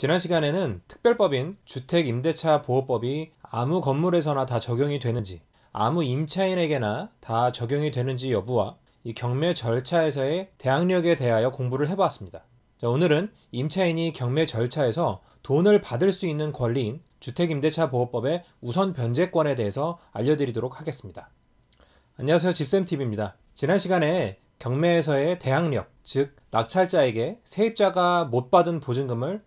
지난 시간에는 특별법인 주택임대차보호법이 아무 건물에서나 다 적용이 되는지, 아무 임차인에게나 다 적용이 되는지 여부와 이 경매 절차에서의 대항력에 대하여 공부를 해봤습니다. 자, 오늘은 임차인이 경매 절차에서 돈을 받을 수 있는 권리인 주택임대차보호법의 우선 변제권에 대해서 알려드리도록 하겠습니다. 안녕하세요. 집쌤TV입니다. 지난 시간에 경매에서의 대항력, 즉 낙찰자에게 세입자가 못 받은 보증금을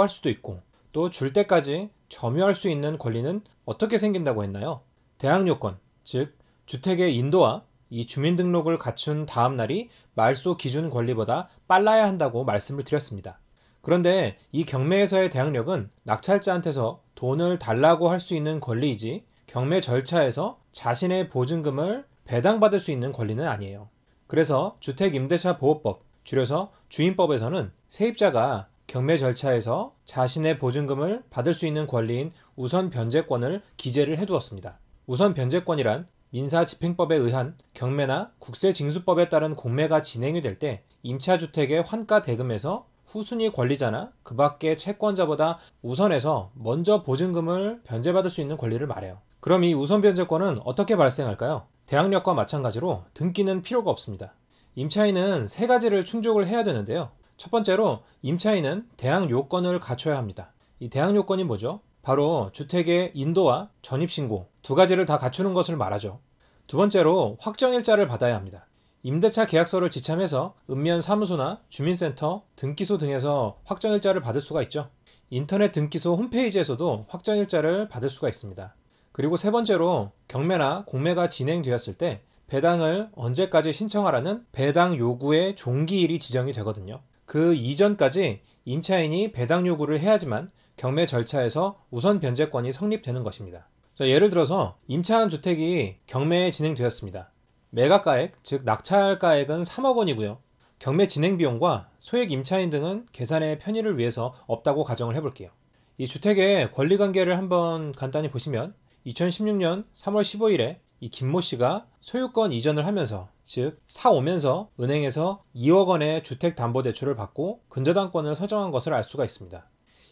달라고 할 수도 있고 또 줄 때까지 점유할 수 있는 권리는 어떻게 생긴다고 했나요? 대항 요건, 즉 주택의 인도와 이 주민등록을 갖춘 다음 날이 말소 기준 권리보다 빨라야 한다고 말씀을 드렸습니다. 그런데 이 경매에서의 대항력은 낙찰자한테서 돈을 달라고 할 수 있는 권리이지 경매 절차에서 자신의 보증금을 배당받을 수 있는 권리는 아니에요. 그래서 주택임대차 보호법 줄여서 주임법에서는 세입자가 경매 절차에서 자신의 보증금을 받을 수 있는 권리인 우선 변제권을 기재를 해두었습니다. 우선 변제권이란 민사집행법에 의한 경매나 국세징수법에 따른 공매가 진행이 될 때 임차주택의 환가 대금에서 후순위 권리자나 그 밖의 채권자보다 우선해서 먼저 보증금을 변제받을 수 있는 권리를 말해요. 그럼 이 우선 변제권은 어떻게 발생할까요? 대항력과 마찬가지로 등기는 필요가 없습니다. 임차인은 세 가지를 충족을 해야 되는데요. 첫 번째로 임차인은 대항 요건을 갖춰야 합니다. 이 대항 요건이 뭐죠? 바로 주택의 인도와 전입신고 두 가지를 다 갖추는 것을 말하죠. 두 번째로 확정일자를 받아야 합니다. 임대차 계약서를 지참해서 읍면 사무소나 주민센터, 등기소 등에서 확정일자를 받을 수가 있죠. 인터넷 등기소 홈페이지에서도 확정일자를 받을 수가 있습니다. 그리고 세 번째로 경매나 공매가 진행되었을 때 배당을 언제까지 신청하라는 배당 요구의 종기일이 지정이 되거든요. 그 이전까지 임차인이 배당 요구를 해야지만 경매 절차에서 우선 변제권이 성립되는 것입니다. 자, 예를 들어서 임차한 주택이 경매에 진행되었습니다. 매각가액, 즉 낙찰가액은 3억 원이고요. 경매 진행 비용과 소액 임차인 등은 계산의 편의를 위해서 없다고 가정을 해볼게요. 이 주택의 권리관계를 한번 간단히 보시면 2016년 3월 15일에 이 김모 씨가 소유권 이전을 하면서 즉 사오면서 은행에서 2억 원의 주택담보대출을 받고 근저당권을 서정한 것을 알 수가 있습니다.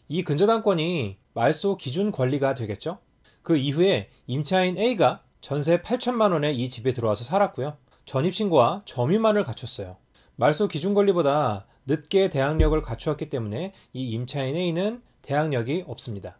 이 근저당권이 말소 기준 권리가 되겠죠. 그 이후에 임차인 A가 전세 8천만 원에 이 집에 들어와서 살았고요. 전입신고와 점유만을 갖췄어요. 말소 기준 권리보다 늦게 대항력을 갖추었기 때문에 이 임차인 A는 대항력이 없습니다.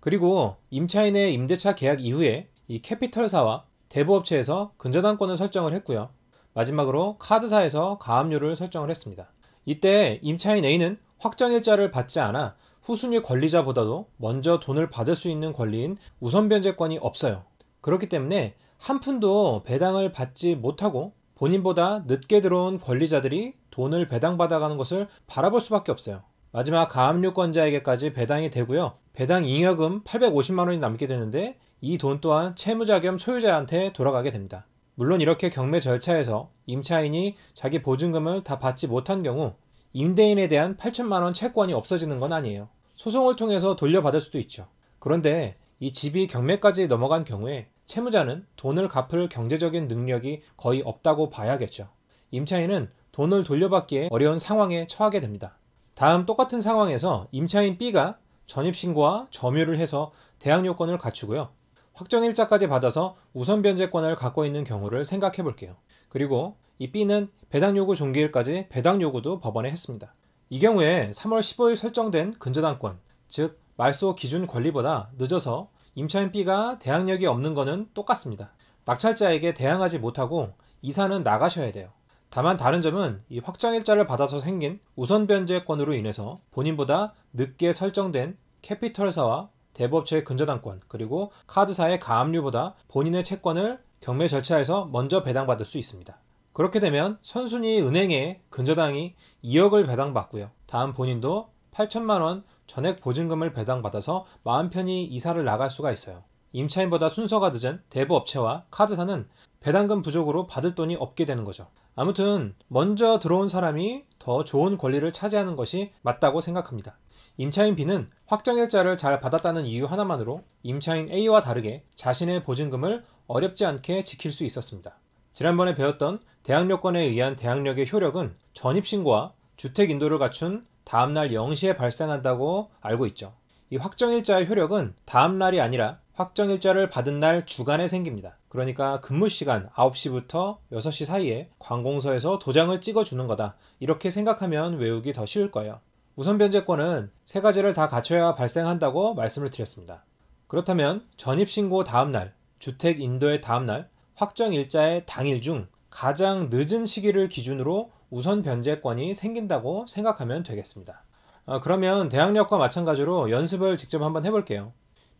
그리고 임차인의 임대차 계약 이후에 이 캐피털사와 대부업체에서 근저당권을 설정을 했고요. 마지막으로 카드사에서 가압류를 설정을 했습니다. 이때 임차인 A는 확정일자를 받지 않아 후순위 권리자보다도 먼저 돈을 받을 수 있는 권리인 우선변제권이 없어요. 그렇기 때문에 한 푼도 배당을 받지 못하고 본인보다 늦게 들어온 권리자들이 돈을 배당받아가는 것을 바라볼 수밖에 없어요. 마지막 가압류권자에게까지 배당이 되고요. 배당 잉여금 850만 원이 남게 되는데 이돈 또한 채무자 겸 소유자한테 돌아가게 됩니다. 물론 이렇게 경매 절차에서 임차인이 자기 보증금을 다 받지 못한 경우 임대인에 대한 8천만 원 채권이 없어지는 건 아니에요. 소송을 통해서 돌려받을 수도 있죠. 그런데 이 집이 경매까지 넘어간 경우에 채무자는 돈을 갚을 경제적인 능력이 거의 없다고 봐야겠죠. 임차인은 돈을 돌려받기에 어려운 상황에 처하게 됩니다. 다음 똑같은 상황에서 임차인 B가 전입신고와 점유를 해서 대항 요건을 갖추고요. 확정일자까지 받아서 우선 변제권을 갖고 있는 경우를 생각해 볼게요. 그리고 이 B는 배당 요구 종기일까지 배당 요구도 법원에 했습니다. 이 경우에 3월 15일 설정된 근저당권, 즉 말소 기준 권리보다 늦어서 임차인 B가 대항력이 없는 것은 똑같습니다. 낙찰자에게 대항하지 못하고 이사는 나가셔야 돼요. 다만 다른 점은 이 확정일자를 받아서 생긴 우선 변제권으로 인해서 본인보다 늦게 설정된 캐피털사와 대부업체의 근저당권 그리고 카드사의 가압류보다 본인의 채권을 경매 절차에서 먼저 배당받을 수 있습니다. 그렇게 되면 선순위 은행에 근저당이 2억을 배당받고요. 다음 본인도 8천만 원 전액 보증금을 배당받아서 마음 편히 이사를 나갈 수가 있어요. 임차인보다 순서가 늦은 대부업체와 카드사는 배당금 부족으로 받을 돈이 없게 되는 거죠. 아무튼 먼저 들어온 사람이 더 좋은 권리를 차지하는 것이 맞다고 생각합니다. 임차인 B는 확정일자를 잘 받았다는 이유 하나만으로 임차인 A와 다르게 자신의 보증금을 어렵지 않게 지킬 수 있었습니다. 지난번에 배웠던 대항력권에 의한 대항력의 효력은 전입신고와 주택인도를 갖춘 다음날 0시에 발생한다고 알고 있죠. 이 확정일자의 효력은 다음날이 아니라 확정 일자를 받은 날 주간에 생깁니다. 그러니까 근무 시간 9시부터 6시 사이에 관공서에서 도장을 찍어주는 거다. 이렇게 생각하면 외우기 더 쉬울 거예요. 우선 변제권은 세 가지를 다 갖춰야 발생한다고 말씀을 드렸습니다. 그렇다면 전입신고 다음 날, 주택 인도의 다음 날, 확정 일자의 당일 중 가장 늦은 시기를 기준으로 우선 변제권이 생긴다고 생각하면 되겠습니다. 아, 그러면 대학력과 마찬가지로 연습을 직접 한번 해볼게요.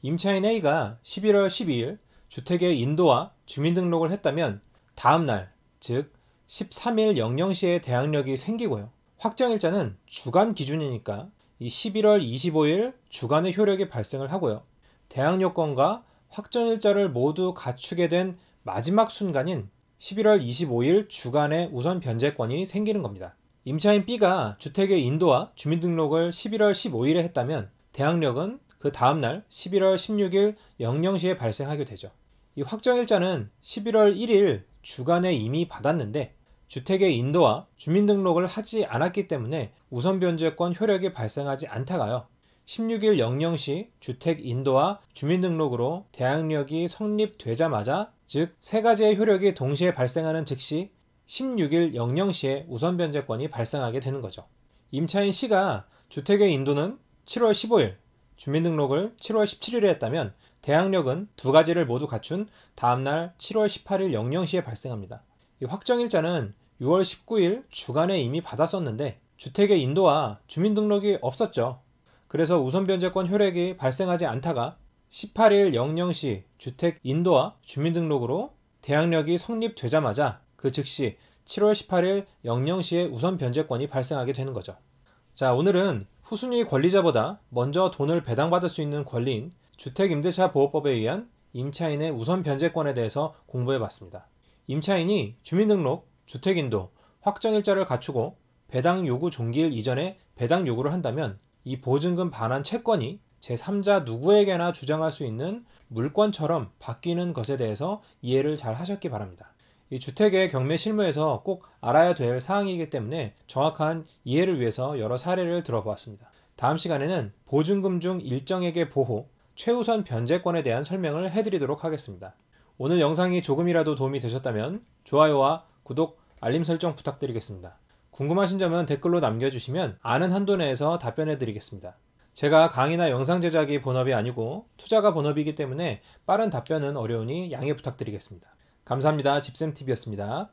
임차인 A가 11월 12일 주택의 인도와 주민등록을 했다면 다음 날, 즉 13일 00시에 대항력이 생기고요. 확정일자는 주간 기준이니까 이 11월 25일 주간의 효력이 발생을 하고요. 대항력권과 확정일자를 모두 갖추게 된 마지막 순간인 11월 25일 주간의 우선 변제권이 생기는 겁니다. 임차인 B가 주택의 인도와 주민등록을 11월 15일에 했다면 대항력은 그 다음날 11월 16일 00시에 발생하게 되죠. 이 확정일자는 11월 1일 주간에 이미 받았는데 주택의 인도와 주민등록을 하지 않았기 때문에 우선변제권 효력이 발생하지 않다가요. 16일 00시 주택 인도와 주민등록으로 대항력이 성립되자마자 즉 세 가지의 효력이 동시에 발생하는 즉시 16일 00시에 우선변제권이 발생하게 되는 거죠. 임차인 씨가 주택의 인도는 7월 15일 주민등록을 7월 17일에 했다면 대항력은 두 가지를 모두 갖춘 다음날 7월 18일 00시에 발생합니다. 이 확정일자는 6월 19일 주간에 이미 받았었는데 주택의 인도와 주민등록이 없었죠. 그래서 우선변제권 효력이 발생하지 않다가 18일 00시 주택 인도와 주민등록으로 대항력이 성립되자마자 그 즉시 7월 18일 00시에 우선 변제권이 발생하게 되는 거죠. 자, 오늘은 후순위 권리자보다 먼저 돈을 배당받을 수 있는 권리인 주택임대차보호법에 의한 임차인의 우선 변제권에 대해서 공부해 봤습니다. 임차인이 주민등록, 주택인도, 확정일자를 갖추고 배당 요구 종기일 이전에 배당 요구를 한다면 이 보증금 반환 채권이 제3자 누구에게나 주장할 수 있는 물권처럼 바뀌는 것에 대해서 이해를 잘 하셨기 바랍니다. 이 주택의 경매 실무에서 꼭 알아야 될 사항이기 때문에 정확한 이해를 위해서 여러 사례를 들어보았습니다. 다음 시간에는 보증금 중 일정액의 보호, 최우선 변제권에 대한 설명을 해드리도록 하겠습니다. 오늘 영상이 조금이라도 도움이 되셨다면 좋아요와 구독, 알림 설정 부탁드리겠습니다. 궁금하신 점은 댓글로 남겨주시면 아는 한도 내에서 답변해드리겠습니다. 제가 강의나 영상 제작이 본업이 아니고 투자가 본업이기 때문에 빠른 답변은 어려우니 양해 부탁드리겠습니다. 감사합니다. 집쌤TV였습니다.